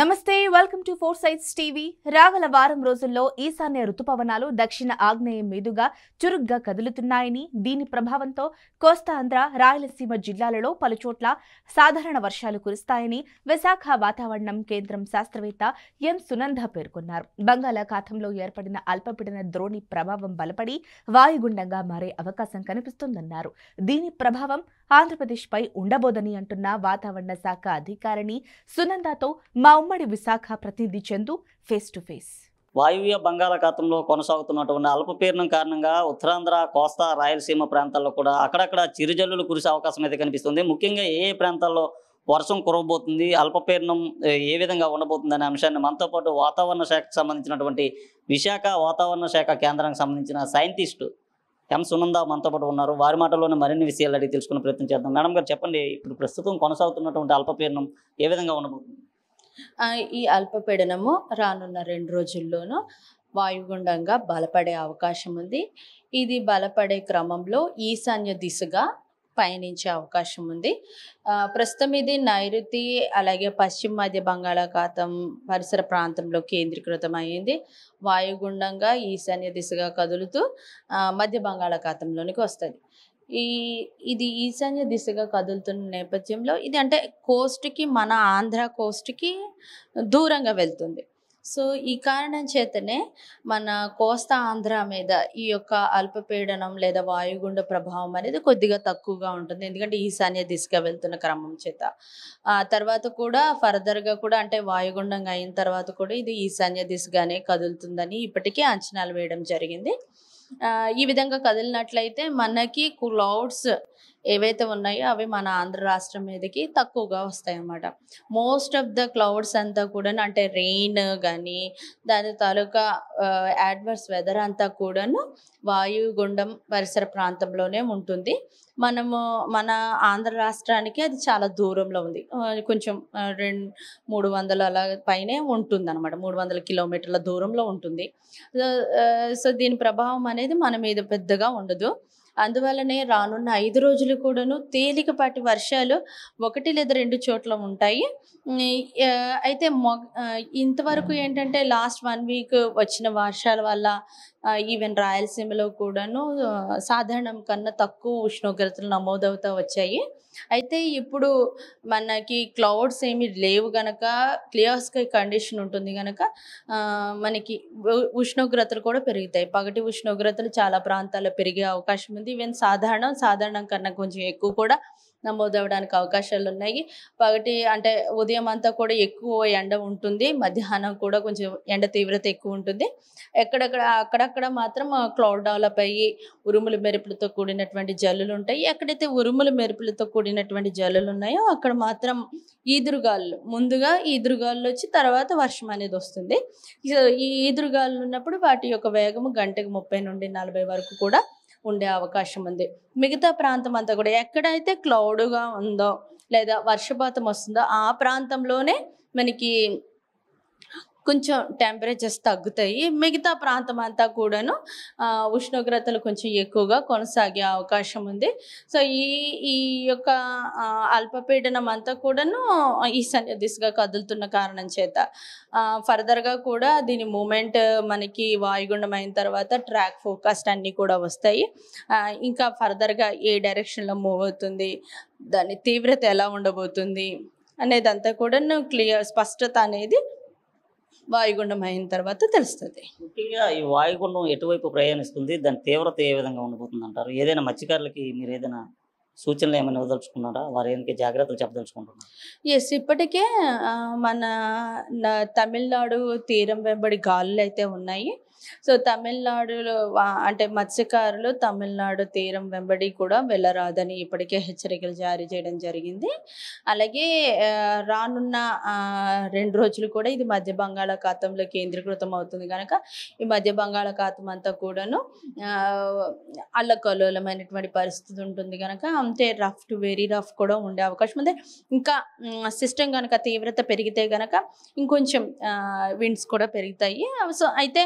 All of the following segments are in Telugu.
నమస్తే welcome to four sides TV రాగల వారం రోజుల్లో ఈశాన్య రుతుపవనాలు దక్షిణ ఆగ్నేయం మీదుగా చురుగ్గా కదులుతున్నాయని దీని ప్రభావంతో కోస్తాంధ్ర రాయలసీమ జిల్లాలలో పలుచోట్ల సాధారణ వర్షాలు కురుస్తాయని విశాఖ వాతావరణం కేంద్రం శాస్త్రవేత్త ఎం సునంద పేర్కొన్నారు బంగాళాఖాతంలో ఏర్పడిన అల్పపీడన ద్రోణి ప్రభావం బలపడి వాయుగుండంగా మారే అవకాశం కనిపిస్తోందన్నారు దీని ప్రభావం ఆంధ్రప్రదేశ్పై ఉండబోదని అంటున్న వాతావరణ శాఖ అధికారిని సునందాతో మా ఉమ్మడి విశాఖ ప్రతినిధి చందు ఫేస్ టు ఫేస్ వాయువ్య బంగాళాఖాతంలో కొనసాగుతున్నటువంటి అల్పపీడనం కారణంగా ఉత్తరాంధ్ర కోస్తా రాయలసీమ ప్రాంతాల్లో కూడా అక్కడక్కడ చిరుజల్లులు కురిసే అవకాశం అయితే కనిపిస్తుంది ముఖ్యంగా ఏ ప్రాంతాల్లో వర్షం కురవబోతుంది అల్పపీడనం ఏ విధంగా ఉండబోతుంది అనే అంశాన్ని మనతో పాటు వాతావరణ శాఖకు సంబంధించినటువంటి విశాఖ వాతావరణ శాఖ కేంద్రానికి సంబంధించిన సైంటిస్టు ఎం సునంద మనతో పాటు ఉన్నారు వారి మాటల్లోనే మరిన్ని విషయాలు అడిగి తెలుసుకునే ప్రయత్నం చేద్దాం మేడం గారు చెప్పండి ఇప్పుడు ప్రస్తుతం కొనసాగుతున్నటువంటి అల్పపీడనం ఏ విధంగా ఉండబోతుంది ఈ అల్పపీడనము రానున్న రెండు రోజుల్లోనూ వాయుగుండంగా బలపడే అవకాశం ఉంది ఇది బలపడే క్రమంలో ఈశాన్య దిశగా పయనించే అవకాశం ఉంది ప్రస్తుతం ఇది నైరుతి అలాగే పశ్చిమ మధ్య బంగాళాఖాతం పరిసర ప్రాంతంలో కేంద్రీకృతం అయ్యింది వాయుగుండంగా ఈశాన్య దిశగా కదులుతూ మధ్య బంగాళాఖాతంలోనికి వస్తుంది ఈ ఇది ఈశాన్య దిశగా కదులుతున్న నేపథ్యంలో ఇది అంటే కోస్ట్కి మన ఆంధ్ర కోస్ట్కి దూరంగా వెళ్తుంది సో ఈ కారణం చేతనే మన కోస్తా ఆంధ్ర మీద ఈ యొక్క అల్పపీడనం లేదా వాయుగుండ ప్రభావం అనేది కొద్దిగా తక్కువగా ఉంటుంది ఎందుకంటే ఈశాన్య దిశగా వెళ్తున్న క్రమం చేత ఆ తర్వాత కూడా ఫర్దర్గా కూడా అంటే వాయుగుండంగా అయిన తర్వాత కూడా ఇది ఈశాన్య దిశగానే కదులుతుందని ఇప్పటికే అంచనాలు వేయడం జరిగింది ఈ విధంగా కదిలినట్లయితే మనకి క్లౌడ్స్ ఏవైతే ఉన్నాయో అవి మన ఆంధ్ర రాష్ట్రం మీదకి తక్కువగా వస్తాయి అన్నమాట మోస్ట్ ఆఫ్ ద క్లౌడ్స్ అంతా కూడా అంటే రెయిన్ కానీ దాని తాలూకా యాడ్వర్స్ వెదర్ అంతా కూడాను వాయుగుండం పరిసర ప్రాంతంలోనే ఉంటుంది మనము మన ఆంధ్ర రాష్ట్రానికి అది చాలా దూరంలో ఉంది కొంచెం రెండు మూడు వందల అలా పైనే ఉంటుంది అనమాట మూడు వందల కిలోమీటర్ల దూరంలో ఉంటుంది సో దీని ప్రభావం అనేది మన మీద పెద్దగా ఉండదు అందువల్లనే రానున్న ఐదు రోజులు కూడాను తేలికపాటి వర్షాలు ఒకటి లేదా రెండు చోట్ల ఉంటాయి అయితే మొ ఇంతవరకు ఏంటంటే లాస్ట్ వన్ వీక్ వచ్చిన వర్షాల వల్ల ఈవెన్ రాయలసీమలో కూడాను సాధారణం కన్నా తక్కువ ఉష్ణోగ్రతలు నమోదవుతూ వచ్చాయి అయితే ఇప్పుడు మనకి క్లౌడ్స్ ఏమి లేవు గనక క్లియర్ స్కై కండిషన్ ఉంటుంది గనక మనకి ఉష్ణోగ్రతలు కూడా పెరుగుతాయి పగటి ఉష్ణోగ్రతలు చాలా ప్రాంతాల్లో పెరిగే అవకాశం ఉంది ఈవెన్ సాధారణం సాధారణం కన్నా కొంచెం ఎక్కువ కూడా నమోదవడానికి అవకాశాలు ఉన్నాయి పగటి అంటే ఉదయం అంతా కూడా ఎక్కువ ఎండ ఉంటుంది మధ్యాహ్నం కూడా కొంచెం ఎండ తీవ్రత ఎక్కువ ఉంటుంది ఎక్కడక్కడ అక్కడక్కడ మాత్రం క్లౌడ్ డెవలప్ అయ్యి ఉరుముల మెరుపులతో కూడినటువంటి జల్లులు ఉంటాయి ఎక్కడైతే ఉరుముల మెరుపులతో కూడినటువంటి జల్లులు ఉన్నాయో అక్కడ మాత్రం ఈదురుగాలు ముందుగా ఈదురుగాలు వచ్చి తర్వాత వర్షం అనేది వస్తుంది ఈ ఈదురుగాలు ఉన్నప్పుడు వాటి యొక్క వేగము గంటకు ముప్పై నుండి నలభై వరకు కూడా ఉండే అవకాశం ఉంది మిగతా ప్రాంతం అంతా కూడా ఎక్కడైతే క్లౌడ్గా ఉందో లేదా వర్షపాతం వస్తుందో ఆ ప్రాంతంలోనే మనకి కొంచెం టెంపరేచర్స్ తగ్గుతాయి మిగతా ప్రాంతం అంతా కూడాను ఉష్ణోగ్రతలు కొంచెం ఎక్కువగా కొనసాగే అవకాశం ఉంది సో ఈ ఈ యొక్క అల్పపీడనం అంతా కూడాను ఈశాన్య దిశగా కదులుతున్న కారణం చేత ఫర్దర్గా కూడా దీని మూమెంట్ మనకి వాయుగుండం అయిన తర్వాత ట్రాక్ ఫోకస్ట్ అన్నీ కూడా వస్తాయి ఇంకా ఫర్దర్గా ఏ డైరెక్షన్లో మూవ్ అవుతుంది దాని తీవ్రత ఎలా ఉండబోతుంది అనేదంతా కూడా క్లియర్ స్పష్టత అనేది వాయుగుండం అయిన తర్వాత తెలుస్తుంది ముఖ్యంగా ఈ వాయుగుండం ఎటువైపు ప్రయాణిస్తుంది దాని తీవ్రత ఏ విధంగా ఉండబోతుంది అంటారు ఏదైనా మత్స్యకారులకి మీరు ఏదైనా సూచనలు ఏమైనా వదలుచుకున్నారా వారు ఏదైనా జాగ్రత్తలు చెప్పదలుచుకుంటున్నారు ఎస్ ఇప్పటికే మన తమిళనాడు తీరం వెంబడి గాలులు అయితే ఉన్నాయి సో తమిళనాడులో అంటే మత్స్యకారులు తమిళనాడు తీరం వెంబడి కూడా వెళ్ళరాదని ఇప్పటికే హెచ్చరికలు జారీ చేయడం జరిగింది అలాగే రానున్న రెండు రోజులు కూడా ఇది మధ్య బంగాళాఖాతంలో కేంద్రీకృతం అవుతుంది కనుక ఈ మధ్య బంగాళాఖాతం అంతా కూడాను అల్లకలోలమైనటువంటి పరిస్థితి ఉంటుంది కనుక అంతే రఫ్ టు వెరీ రఫ్ కూడా ఉండే అవకాశం ఉంది ఇంకా సిస్టమ్ కనుక తీవ్రత పెరిగితే కనుక ఇంకొంచెం విండ్స్ కూడా పెరుగుతాయి సో అయితే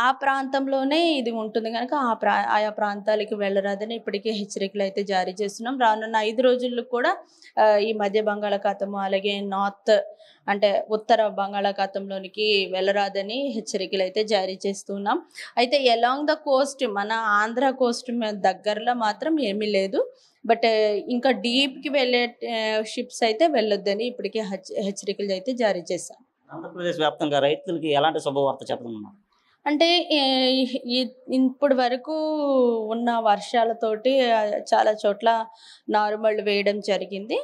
ఆ ప్రాంతంలోనే ఇది ఉంటుంది కనుక ఆ ప్రా ఆయా ప్రాంతాలకి వెళ్ళరాదని ఇప్పటికే హెచ్చరికలు అయితే జారీ చేస్తున్నాం రానున్న ఐదు రోజుల్లో కూడా ఈ మధ్య బంగాళాఖాతము అలాగే నార్త్ అంటే ఉత్తర బంగాళాఖాతంలోనికి వెళ్ళరాదని హెచ్చరికలు అయితే జారీ చేస్తున్నాం అయితే ఎలాంగ్ ద కోస్ట్ మన ఆంధ్ర కోస్ట్ దగ్గరలో మాత్రం ఏమీ లేదు బట్ ఇంకా డీప్కి వెళ్ళే షిప్స్ అయితే వెళ్ళొద్దని ఇప్పటికే హెచ్చరికలు అయితే జారీ చేశాం ఆంధ్రప్రదేశ్ వ్యాప్తంగా రైతులకి ఎలాంటి శుభవార్త చెప్పనున్నారు అంటే ఇప్పటి వరకు ఉన్న వర్షాలతోటి చాలా చోట్ల నారుమళ్ళు వేయడం జరిగింది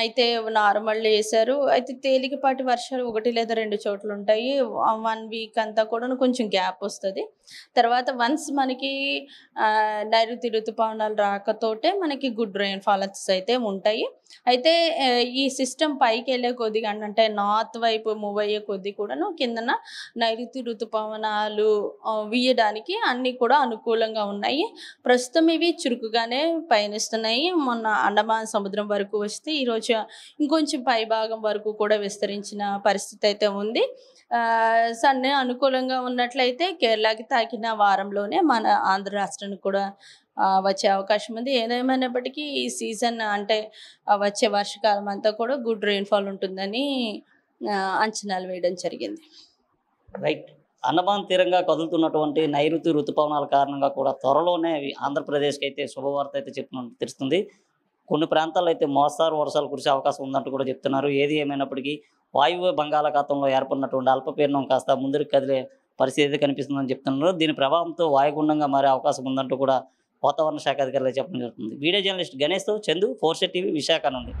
అయితే నార్మల్ వేశారు అయితే తేలికపాటి వర్షాలు ఒకటి లేదా రెండు చోట్ల ఉంటాయి వన్ వీక్ అంతా కూడా కొంచెం గ్యాప్ వస్తుంది తర్వాత వన్స్ మనకి నైరుతి ఋతుపవనాలు రాకతోటే మనకి గుడ్ రెయిన్ అయితే ఉంటాయి అయితే ఈ సిస్టమ్ పైకి వెళ్ళే కొద్దిగా అంటే నార్త్ వైపు మూవ్ అయ్యే కొద్ది కూడాను కిందన నైరుతి ఋతుపవనాలు వీయడానికి అన్నీ కూడా అనుకూలంగా ఉన్నాయి ప్రస్తుతం ఇవి చురుకుగానే పయనిస్తున్నాయి మొన్న అండమాన్ సముద్రం వరకు వస్తే ఈరోజు ఈరోజు ఇంకొంచెం పై భాగం వరకు కూడా విస్తరించిన పరిస్థితి అయితే ఉంది సన్ అనుకూలంగా ఉన్నట్లయితే కేరళకి తాకిన వారంలోనే మన ఆంధ్ర రాష్ట్రానికి కూడా వచ్చే అవకాశం ఉంది ఏదేమైనప్పటికీ ఈ సీజన్ అంటే వచ్చే వర్షకాలం అంతా కూడా గుడ్ రెయిన్ఫాల్ ఉంటుందని అంచనాలు వేయడం జరిగింది రైట్ అండమాన్ తీరంగా కదులుతున్నటువంటి నైరుతి ఋతుపవనాల కారణంగా కూడా త్వరలోనే ఆంధ్రప్రదేశ్కి అయితే శుభవార్త అయితే చెప్పిన తెలుస్తుంది కొన్ని ప్రాంతాల్లో అయితే మోస్తారు వర్షాలు కురిసే అవకాశం ఉందంటూ కూడా చెప్తున్నారు ఏది ఏమైనప్పటికీ వాయువ్య బంగాళాఖాతంలో ఏర్పడినటువంటి అల్పపీడనం కాస్త ముందుకు కదిలే పరిస్థితి అయితే కనిపిస్తుందని చెప్తున్నారు దీని ప్రభావంతో వాయుగుండంగా మారే అవకాశం ఉందంటూ కూడా వాతావరణ శాఖ అధికారులు చెప్పడం జరుగుతుంది వీడియో జర్నలిస్ట్ గణేష్తో చందు ఫోర్సెట్ టీవీ విశాఖ నుండి